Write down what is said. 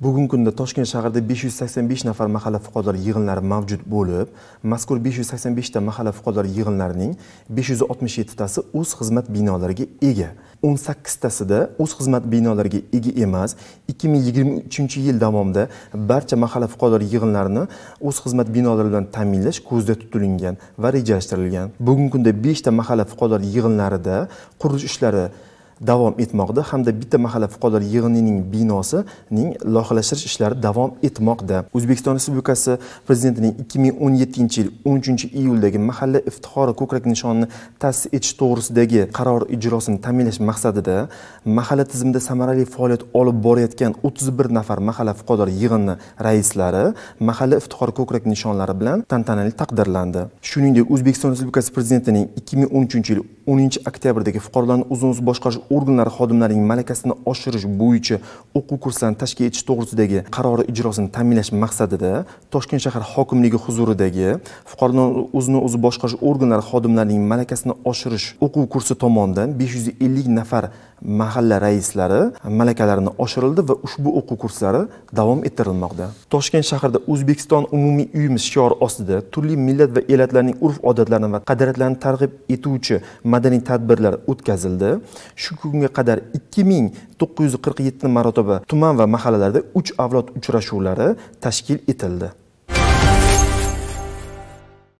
bugungi kunda toshkent shahrida 585 nafar mahalla fuqarolari yig'inlari mavjud bo'lib mazkur 585 ta mahalla fuqarolari yig'inlarining 567 tasi o'z xizmat binolariga ega 18 tasida o'z xizmat binolariga ega emas 2023 yil davomida barcha mahalla fuqarolari yig'inlarini o'z xizmat binolari bilan ta'minlash ko'zda tutilingan va rejalashtirilgan bugungi kunda 5 ta mahalla fuqarolari yig'inlarida qurilish ishlari davom etmoqda hamda bitta mahalla fuqarolar yig'inining binosining loyihalashtirish ishlari davom etmoqda o'zbekiston respublikasi prezidentining 2017 yil 13 iyuldagi mahalla iftixori ko'krak nishonini ta'sis etish to'g'risidagi qaror ijrosini ta'minlash maqsadida mahalla tizimida samarali faoliyat olib borayotgan 31 nafar mahalla fuqarolar yig'ini raislari mahalla iftixori ko'krak nishonlari bilan tantanali taqdirlandi shuningdek o'zbekiston respublikasi prezidentining 2013 yil 10 oktyabrdagi fuqarolarni o'zini o'zi boshqarish organlari xodimlarining malakasini oshirish bo'yicha o'quv kurslarini tashkil etish to'g'risidagi qarori ijrosini ta'minlash maqsadida toshkent shahar hokimligi huzuridagi fuqarolarni o'zini o'zi boshqarish organlari xodimlarining malakasini oshirish o'quv kursi tomonidan 550 nafar mahalla raislari malakalarini oshirildi va ushbu o'quv kurslari davom ettirilmoqda toshkent shahrida o'zbekiston umumiy uyimiz shiori ostida turli millat va elatlarning urf odatlarini va qadriyatlarini targ'ib etuvchi madaniy tadbirlar o'tkazildi shu kunga qadar ikki ming to'qqiz yuz qirq yetti marotaba tuman va mahallalarda uch avlod uchrashuvlari tashkil etildi